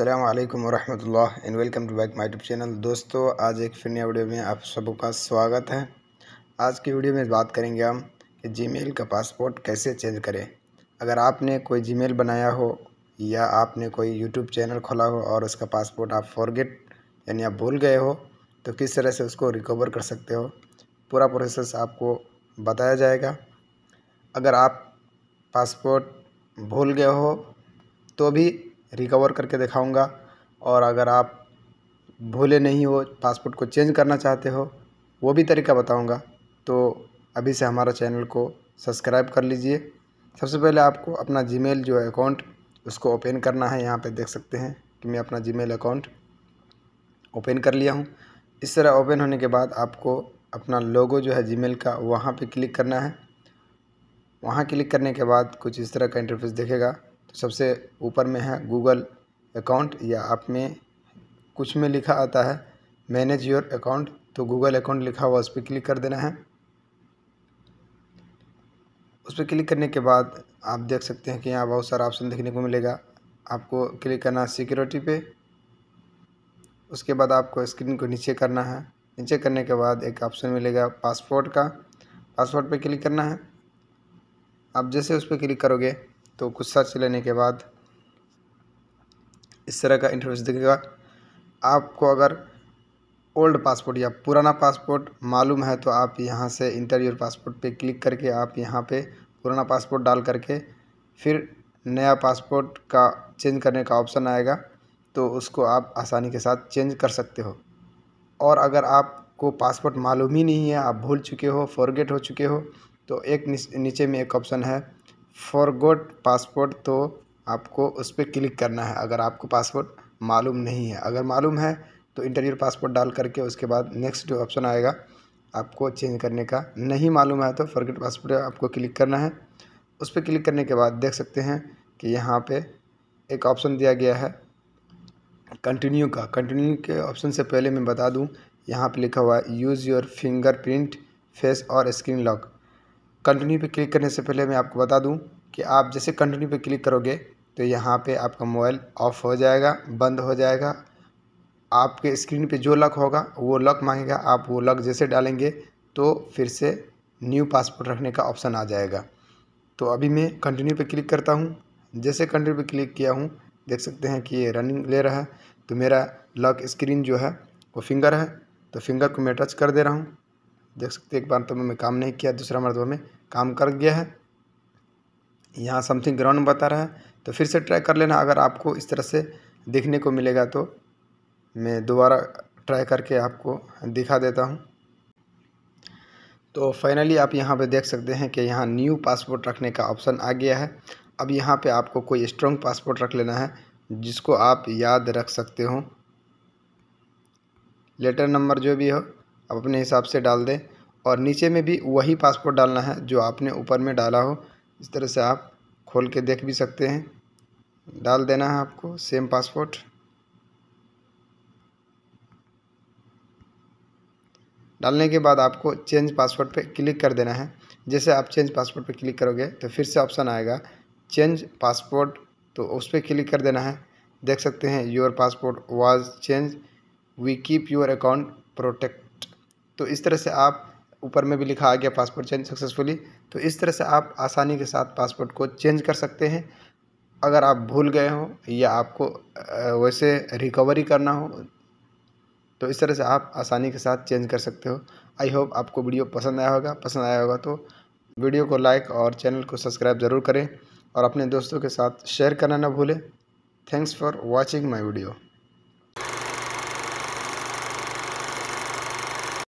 असलम वरहमल and welcome to back my YouTube channel दोस्तों आज एक फिर नया वीडियो में आप सबका स्वागत है आज की वीडियो में बात करेंगे हम कि जीमेल का पासपोर्ट कैसे चेंज करें अगर आपने कोई जीमेल बनाया हो या आपने कोई यूट्यूब चैनल खोला हो और उसका पासपोर्ट आप फॉरगेट यानी आप भूल गए हो तो किस तरह से उसको रिकवर कर सकते हो पूरा प्रोसेस आपको बताया जाएगा अगर आप पासपोर्ट भूल गए हो तो भी रिकवर करके दिखाऊंगा और अगर आप भूले नहीं हो पासपोर्ट को चेंज करना चाहते हो वो भी तरीका बताऊंगा तो अभी से हमारा चैनल को सब्सक्राइब कर लीजिए सबसे पहले आपको अपना जीमेल जो है अकाउंट उसको ओपन करना है यहाँ पे देख सकते हैं कि मैं अपना जीमेल अकाउंट ओपन कर लिया हूँ इस तरह ओपन होने के बाद आपको अपना लोगो जो है जीमेल का वहाँ पे क्लिक करना है वहाँ क्लिक करने के बाद कुछ इस तरह का इंटरफेस देखेगा सबसे ऊपर में है गूगल अकाउंट या आप में कुछ में लिखा आता है मैनेज योर अकाउंट तो गूगल अकाउंट लिखा हुआ उस पर क्लिक कर देना है उस पर क्लिक करने के बाद आप देख सकते हैं कि यहाँ बहुत सारा ऑप्शन देखने को मिलेगा आपको क्लिक करना है सिक्योरिटी पे उसके बाद आपको स्क्रीन को नीचे करना है नीचे करने के बाद एक ऑप्शन मिलेगा पासपोर्ट का पासपोर्ट पे क्लिक करना है आप जैसे उस पर क्लिक करोगे तो कुछ सर्च लेने के बाद इस तरह का इंटरव्यूस दिखेगा आपको अगर ओल्ड पासपोर्ट या पुराना पासपोर्ट मालूम है तो आप यहाँ से इंटरव्यू पासपोर्ट पे क्लिक करके आप यहाँ पे पुराना पासपोर्ट डाल करके फिर नया पासपोर्ट का चेंज करने का ऑप्शन आएगा तो उसको आप आसानी के साथ चेंज कर सकते हो और अगर आपको पासपोर्ट मालूम ही नहीं है आप भूल चुके हो फॉरगेट हो चुके हो तो एक नीचे में एक ऑप्शन है फॉरगॉट पासपोर्ट तो आपको उस पर क्लिक करना है अगर आपको पासपोर्ट मालूम नहीं है अगर मालूम है तो इंटरव्यू पासपोर्ट डाल करके उसके बाद नेक्स्ट जो ऑप्शन आएगा आपको चेंज करने का नहीं मालूम है तो फॉरगेट पासपोर्ट आपको क्लिक करना है उस पर क्लिक करने के बाद देख सकते हैं कि यहाँ पे एक ऑप्शन दिया गया है कंटिन्यू का कंटिन्यू के ऑप्शन से पहले मैं बता दूँ यहाँ पे लिखा हुआ है यूज़ योर फिंगर फेस और स्क्रीन लॉक कंटिन्यू पे क्लिक करने से पहले मैं आपको बता दूं कि आप जैसे कंटिन्यू पे क्लिक करोगे तो यहाँ पे आपका मोबाइल ऑफ हो जाएगा बंद हो जाएगा आपके स्क्रीन पे जो लक होगा वो लक मांगेगा आप वो लक जैसे डालेंगे तो फिर से न्यू पासपोर्ट रखने का ऑप्शन आ जाएगा तो अभी मैं कंटिन्यू पर क्लिक करता हूँ जैसे कंटिन्यू पर क्लिक किया हूँ देख सकते हैं कि ये रनिंग ले रहा है तो मेरा लॉक स्क्रीन जो है वो फिंगर है तो फिंगर को मैं टच कर दे रहा हूँ देख सकते एक एक तो में काम नहीं किया दूसरा मरतबा में काम कर गया है यहाँ समथिंग ग्राउंड बता रहा है तो फिर से ट्राई कर लेना अगर आपको इस तरह से देखने को मिलेगा तो मैं दोबारा ट्राई करके आपको दिखा देता हूँ तो फाइनली आप यहाँ पे देख सकते हैं कि यहाँ न्यू पासपोर्ट रखने का ऑप्शन आ गया है अब यहाँ पे आपको कोई स्ट्रॉन्ग पासपोर्ट रख लेना है जिसको आप याद रख सकते हो लेटर नंबर जो भी हो आप अपने हिसाब से डाल दें और नीचे में भी वही पासपोर्ट डालना है जो आपने ऊपर में डाला हो इस तरह से आप खोल के देख भी सकते हैं डाल देना है आपको सेम पासपोर्ट डालने के बाद आपको चेंज पासवर्ड पे क्लिक कर देना है जैसे आप चेंज पासवर्ड पे क्लिक करोगे तो फिर से ऑप्शन आएगा चेंज पासपोर्ट तो उस पर क्लिक कर देना है देख सकते हैं your password was change we keep your account protect तो इस तरह से आप ऊपर में भी लिखा आ गया पासपोर्ट चेंज सक्सेसफुली तो इस तरह से आप आसानी के साथ पासपोर्ट को चेंज कर सकते हैं अगर आप भूल गए हो या आपको वैसे रिकवरी करना हो तो इस तरह से आप आसानी के साथ चेंज कर सकते हो आई होप आपको वीडियो पसंद आया होगा पसंद आया होगा तो वीडियो को लाइक और चैनल को सब्सक्राइब ज़रूर करें और अपने दोस्तों के साथ शेयर करना ना भूलें thanks for watching my video